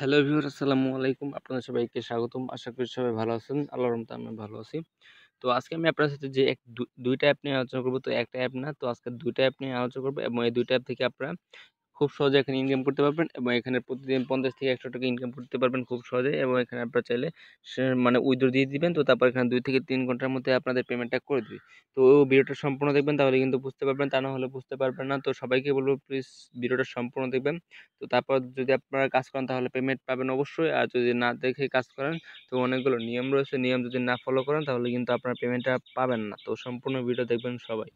hello ভিউর আসসালামু আলাইকুম আপনাদের সবাইকে স্বাগতম আশা করি সবাই ভালো আছেন আল্লাহ রহমতে আমি ভালো আছি তো আজকে আমি আপনার সাথে যে এক দুইটা অ্যাপ নিয়ে আলোচনা করবো তো একটা অ্যাপ না তো আজকে দুইটা অ্যাপ নিয়ে আলোচনা করবো এবং এই দুইটা অ্যাপ থেকে আপনারা খুব সহজে এখানে ইনকাম করতে পারবেন এবং এখানে প্রতিদিন পঞ্চাশ থেকে একশো টাকা ইনকাম করতে পারবেন খুব সহজে এবং এখানে আপনারা চাইলে মানে উইড্রো দিয়ে দিবেন তো তারপর এখানে দুই থেকে তিন ঘন্টার মধ্যে আপনাদের পেমেন্টটা করে দিবে তো ভিডিওটা সম্পূর্ণ দেখবেন তাহলে কিন্তু বুঝতে পারবেন তা না হলে বুঝতে পারবেন না তো সবাইকে বলবো প্লিজ ভিডিওটা সম্পূর্ণ দেখবেন তো তারপর যদি আপনারা কাজ করেন তাহলে পেমেন্ট পাবেন অবশ্যই আর যদি না দেখে কাজ করেন তো অনেকগুলো নিয়ম রয়েছে নিয়ম যদি না ফলো করেন তাহলে কিন্তু আপনারা পেমেন্টটা পাবেন না তো সম্পূর্ণ ভিডিও দেখবেন সবাই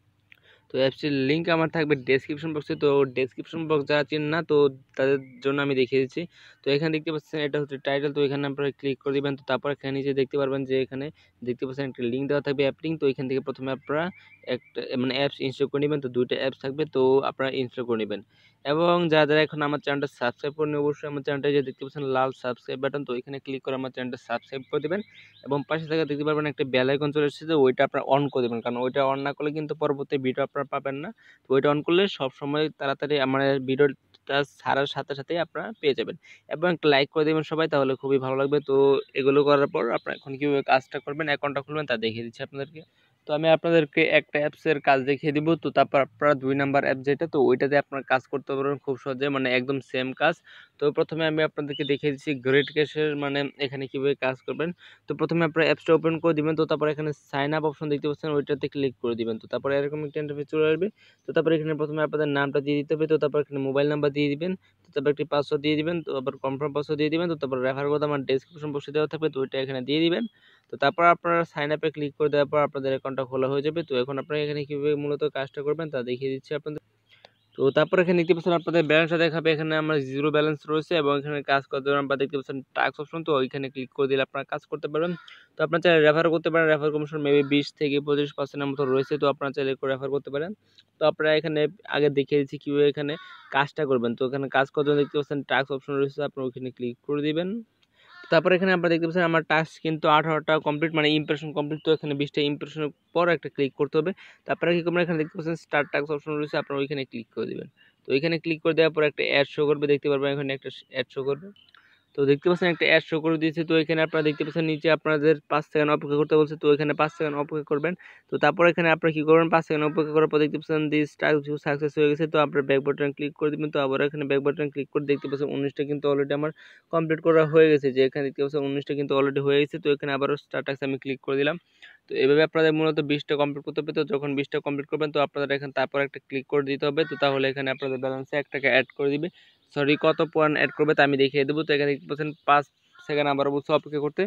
তো অ্যাপসটির লিঙ্ক আমার থাকবে ডেসক্রিপশন বক্সে তো ডেসক্রিপশন বক্স যারা চেন না তো তাদের জন্য আমি দেখিয়ে দিচ্ছি তো এখানে দেখতে পাচ্ছেন এটা হচ্ছে টাইটেল তো এখানে আপনারা ক্লিক করে দেবেন তো তারপর এখানে নিচে দেখতে পারবেন যে এখানে দেখতে পাচ্ছেন একটা লিঙ্ক দেওয়া থাকবে অ্যাপ লিঙ্ক তো এখান থেকে প্রথমে আপনারা একটা মানে অ্যাপস ইনস্টল করে নেবেন তো দুইটা অ্যাপস থাকবে তো আপনারা ইনস্টল করে নেবেন এবং যারা যারা এখন আমার চ্যানেলটা সাবস্ক্রাইব করেন অবশ্যই আমার চ্যানেলটা যে দেখতে পাচ্ছেন লাল সাবস্ক্রাইব বাটন তো ওইখানে ক্লিক করে আমার চ্যানেলটা সাবস্ক্রাইব করে দেবেন এবং পাশে থাকা দেখতে পারবেন একটা বেল আইকন চলে এসেছে ওইটা আপনারা অন করে দেবেন কারণ ওইটা অন না করলে কিন্তু পরবর্তী ভিডিও আপনারা পাবেন না তো ওইটা অন করলে সবসময় তাড়াতাড়ি আমার ভিডিওটা টা ছাড়ার সাথে সাথেই আপনারা পেয়ে যাবেন এবং লাইক করে দেবেন সবাই তাহলে খুবই ভালো লাগবে তো এগুলো করার পর আপনারা এখন কীভাবে কাজটা করবেন অ্যাকাউন্টটা খুলবেন তা দেখিয়ে দিচ্ছি আপনাদেরকে তো আমি আপনাদেরকে একটা অ্যাপসের কাজ দেখিয়ে দিব তো তারপর আপনারা দুই নাম্বার অ্যাপ যেটা তো ওইটাতে আপনারা কাজ করতে পারবেন খুব সহজে মানে একদম সেম কাজ তো প্রথমে আমি আপনাদেরকে দেখিয়ে দিচ্ছি গ্রেট ক্যাশের মানে এখানে কীভাবে কাজ করবেন তো প্রথমে আপনারা অ্যাপসটা ওপেন করে দিবেন তো তারপর এখানে সাইন আপ অপশন দেখতে পাচ্ছেন ওইটাতে ক্লিক করে দিবেন তো তারপরে এরকম একটা ইন্টারফেস চলে আসবে তো তারপরে এখানে প্রথমে আপনাদের নামটা দিয়ে দিতে হবে তো তারপর এখানে মোবাইল নাম্বার দিয়ে দিবেন তো তারপর একটি পাসওয়ার্ড দিয়ে দিবেন তো আবার কনফার্ম পাসওয়ার্ড দিয়ে দিবেন তো তারপর রেফার কোড আমার ডেসক্রিপশন বসে দেওয়া থাকবে তো ওইটা এখানে দিয়ে দিবেন তো তারপর আপনারা সাইন আপে ক্লিক করে দেওয়ার পর আপনাদের অ্যাকাউন্টটা খোলা হয়ে যাবে তো এখন আপনারা এখানে কীভাবে মূলত কাজটা করবেন তা দেখিয়ে দিচ্ছি আপনাদের তো তারপর এখানে দেখতে পাচ্ছেন আপনাদের ব্যালেন্সটা দেখাবে এখানে আমার জিরো ব্যালেন্স রয়েছে এবং এখানে কাজ করতে পারেন বা দেখতে পাচ্ছেন টাস্ক অপশন তো ওইখানে ক্লিক করে দিলে আপনারা কাজ করতে পারবেন তো আপনারা চাইলে রেফার করতে পারেন রেফার কমিশন মেবি বিশ থেকে পঁচিশ পার্সেন্টের মতো রয়েছে তো আপনারা চাইলে রেফার করতে পারেন তো আপনারা এখানে আগে দেখিয়ে দিচ্ছি কীভাবে এখানে কাজটা করবেন তো এখানে কাজ করতে দেখতে পাচ্ছেন টাস্ক অপশন রয়েছে আপনারা ওইখানে ক্লিক করে দিবেন তারপর এখানে আমরা দেখতে পাচ্ছি আমার টাস্ক কিন্তু আঠারোটা কমপ্লিট মানে ইমপ্রেশন কমপ্লিট তো এখানে বিশটা ইমপ্রেশনের পর একটা ক্লিক করতে হবে তারপরে কি করবেন এখানে দেখতে পাচ্ছেন স্টার টাস্ক অপশন রয়েছে আপনারা ওইখানে ক্লিক করে দেবেন তো ওইখানে ক্লিক করে দেওয়ার পর একটা অ্যাড শো করবে দেখতে পারবেন এখানে একটা অ্যাড শো করবে তো দেখতে পাচ্ছেন একটা অ্যাড শো করে দিয়েছে তো এখানে আপনারা দেখতে পাচ্ছেন নিচে আপনাদের পাঁচ সেকেন্ড অপেক্ষা করতে বলছে তো এখানে পাঁচ সেকেন্ড অপেক্ষা করবেন তো তারপর এখানে আপনারা কী করবেন পাঁচ সেকেন্ড অপেক্ষা করার পর দেখতে পাচ্ছেন দিস টাস্ক সাকসেস হয়ে গেছে তো আপনার ব্যাক বাটন ক্লিক করে দেবেন তো আবার এখানে ব্যাক বাটন ক্লিক করে দেখতে পাচ্ছেন উনিশটা কিন্তু অলরেডি আমার কমপ্লিট করা হয়ে গেছে যে এখানে দেখতে পাচ্ছেন উনিশটা কিন্তু অলরেডি হয়ে গেছে তো এখানে আবারও স্টার্টাক্স আমি ক্লিক করে দিলাম তো এভাবে আপনাদের মূলত বিশটা কমপ্লিট করতে হবে তো যখন বিশটা কমপ্লিট করবেন তো আপনাদের এখানে তারপর একটা ক্লিক করে দিতে হবে তো তাহলে এখানে আপনাদের ব্যালেন্সে এক টাকা অ্যাড করে দিবে সরি কত পয়েন্ট অ্যাড করবে তা আমি দেখিয়ে দেবো তো এখানে দেখতে পাচ্ছেন পাঁচ সেকেন্ড আবার বলছে অপেক্ষা করতে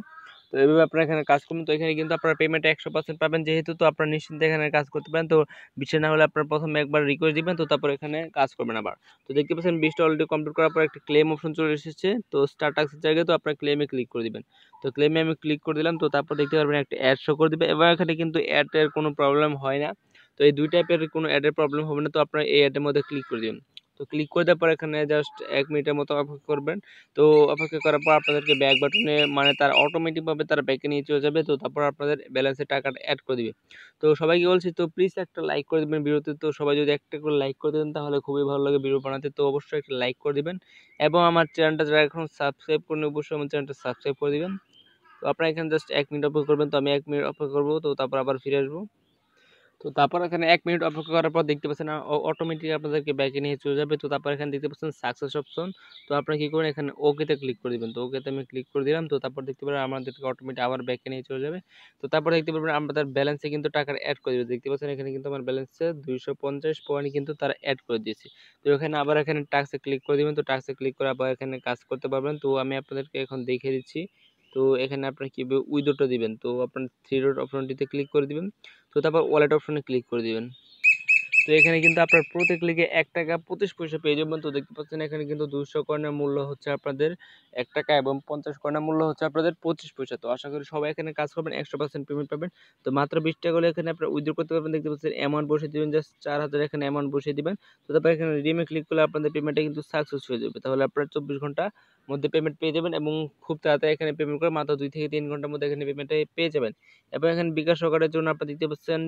তো এভাবে আপনার এখানে কাজ করবেন তো এখানে কিন্তু আপনার পেমেন্ট একশো পার্সেন্ট পাবেন যেহেতু তো আপনার নিশ্চিন্তে এখানে কাজ করতে পারেন তো বিশে না হলে আপনার প্রথমে একবার রিকোয়েস্ট দিবেন তো তারপর এখানে কাজ করবেন আবার তো দেখতে পাচ্ছেন বিশটা অলরেডি কমপ্লিট করার পর একটা ক্লেম অপশন চলে এসেছে তো স্টার জায়গায় তো আপনার ক্লেমে ক্লিক করে দিবেন তো ক্লেমে আমি ক্লিক করে দিলাম তো তারপর দেখতে পারবেন একটা অ্যাড শো করে দেবে এবার এখানে কিন্তু অ্যাডের কোনো প্রবলেম হয় না তো এই দুই টাইপের কোনো অ্যাডের প্রবলেম হবে না তো আপনার এই অ্যাডের মধ্যে ক্লিক করে দিবেন তো ক্লিক করে দেওয়ার পর এখানে জাস্ট এক মিনিটের মতো অপেক্ষা করবেন তো অপেক্ষা করার পর আপনাদেরকে ব্যাক বাটনে মানে তার অটোমেটিকভাবে তার ব্যাকে নিয়ে চলে যাবে তো তারপর আপনাদের ব্যালেন্সের টাকাটা অ্যাড করে দিবে তো সবাইকে বলছি তো প্লিজ একটা লাইক করে দেবেন ভিডিওতে তো সবাই যদি একটা করে লাইক করে দেবেন তাহলে খুবই ভালো লাগে ভিডিও বানাতে তো অবশ্যই একটা লাইক করে দেবেন এবং আমার চ্যানেলটা যারা এখন সাবস্ক্রাইব করেন অবশ্যই আমার চ্যানেলটা সাবস্ক্রাইব করে দেবেন তো আপনারা এখানে জাস্ট এক মিনিট অপেক্ষা করবেন তো আমি এক মিনিট অপেক্ষা করবো তো তারপর আবার ফিরে আসবো তো তারপর এখানে এক মিনিট অপেক্ষা করার পর দেখতে পাচ্ছেন অটোমেটিক আপনাদেরকে ব্যাকে নিয়ে চলে যাবে তো তারপর এখানে দেখতে পাচ্ছেন সাকসেস অপশন তো আপনারা কী করবেন এখানে ওকেতে ক্লিক করে দেবেন তো ওকেতে আমি ক্লিক করে দিলাম তো তারপর দেখতে পাবেন আমাদেরকে অটোমেটিক আবার ব্যাকে নিয়ে চলে যাবে তো তারপর দেখতে পাবেন আমাদের ব্যালেন্সে কিন্তু টাকার অ্যাড করে দেবে দেখতে পাচ্ছেন এখানে কিন্তু আমার ব্যালেন্সে দুইশো পঞ্চাশ পয়েন্ট কিন্তু তারা অ্যাড করে দিয়েছে তো এখানে আবার এখানে টাক্সে ক্লিক করে দেবেন তো টাক্সে ক্লিক করে আবার এখানে কাজ করতে পারবেন তো আমি আপনাদেরকে এখন দেখিয়ে দিচ্ছি তো এখানে আপনার কীভাবে উইডোটা দিবেন তো আপনার থ্রি ডট অপশনটিতে ক্লিক করে দিবেন তো তারপর ওয়ালেট অপশনে ক্লিক করে দিবেন তো এখানে কিন্তু আপনার প্রতি লিগে এক টাকা পঁচিশ পয়সা পেয়ে যাবেন তো দেখতে পাচ্ছেন এখানে কিন্তু দুশো কয়নার মূল্য হচ্ছে আপনাদের এক টাকা এবং পঞ্চাশ কয়নার মূল্য হচ্ছে আপনাদের পঁচিশ পয়সা তো আশা করি সবাই এখানে কাজ করবেন একশো পার্সেন্ট পেমেন্ট পাবেন তো মাত্র বিশ টাকা হলে এখানে আপনারা উইথড্র করতে পারবেন দেখতে পাচ্ছেন অ্যামাউন্ট বসিয়ে দেবেন জাস্ট চার হাজার এখানে অ্যামাউন্ট বসিয়ে দেবেন তো তারপর এখানে রিমে ক্লিক করলে আপনাদের পেমেন্টটা কিন্তু সাকসেস হয়ে যাবে তাহলে আপনার চব্বিশ ঘন্টা মধ্যে পেমেন্ট পেয়ে যাবেন এবং খুব তাড়াতাড়ি এখানে পেমেন্ট করে মাত্র দুই থেকে তিন ঘন্টার মধ্যে এখানে পেমেন্টটা পেয়ে যাবেন এবং এখানে বিকাশ সহকারের জন্য আপনারা দেখতে পাচ্ছেন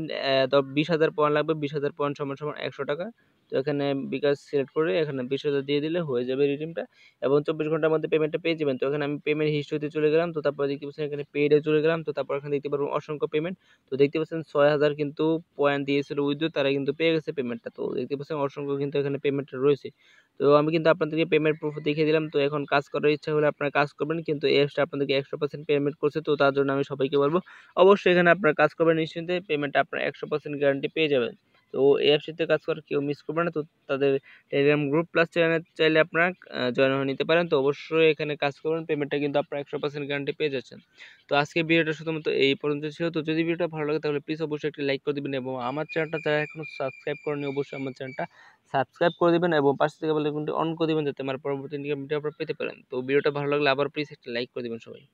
বিশ হাজার পয়েন্ট লাগবে বিশ হাজার পয়েন্ট সমান সমান একশো টাকা তো এখানে বিকাশ সিলেক্ট করে এখানে বিশ হাজার দিয়ে দিলে হয়ে যাবে রিডিমটা এবং চব্বিশ ঘন্টার মধ্যে পেমেন্টটা পেয়ে যাবেন তো এখানে আমি পেমেন্ট হিস্ট্রিতে চলে গেলাম তো তারপর দেখতে পাচ্ছেন এখানে পেডে চলে গেলাম তো তারপর এখানে দেখতে পারবেন অসংখ্য পেমেন্ট তো দেখতে পাচ্ছেন ছয় হাজার কিন্তু পয়েন্ট দিয়েছিল উইথড্রো তারা কিন্তু পেয়ে গেছে পেমেন্টটা তো দেখতে পাচ্ছেন অসংখ্য কিন্তু এখানে পেমেন্টটা রয়েছে তো আমি কিন্তু আপনাদেরকে পেমেন্ট প্রুফ দেখিয়ে দিলাম তো এখন কাজ করার ইচ্ছা হলে আপনারা কাজ করবেন কিন্তু এই অ্যাপসটা আপনাদেরকে একশো পার্সেন্ট পেমেন্ট করছে তো তার জন্য আমি সবাইকে বলবো অবশ্যই এখানে আপনারা কাজ করবেন নিশ্চিন্তে পেমেন্টটা আপনারা একশো পার্সেন্ট গ্যারান্টি পেয়ে যাবেন তো এই অ্যাপসটিতে কাজ করার কেউ মিস করবে না তো তাদের টেলিগ্রাম গ্রুপ প্লাস চ্যানেল চাইলে আপনারা জয়েন হয়ে নিতে পারেন তো অবশ্যই এখানে কাজ করবেন পেমেন্টটা কিন্তু আপনারা একশো পার্সেন্ট গ্যারান্টি পেয়ে যাচ্ছেন তো আজকে ভিডিওটা শুধুমাত্র এই পর্যন্ত ছিল তো যদি ভিডিওটা ভালো লাগে তাহলে প্লিজ অবশ্যই একটি লাইক করে দেবেন এবং আমার চ্যানেলটা যারা এখনও সাবস্ক্রাইব করেনি অবশ্যই আমার চ্যানেলটা সাবস্ক্রাইব করে দেবেন এবং পাশে থেকে বলে অন করে দেবেন যাতে আমার পরবর্তী ভিডিও আপনারা পেতে পারেন তো ভিডিওটা ভালো লাগলে আবার প্লিজ একটা লাইক করে দেবেন সবাই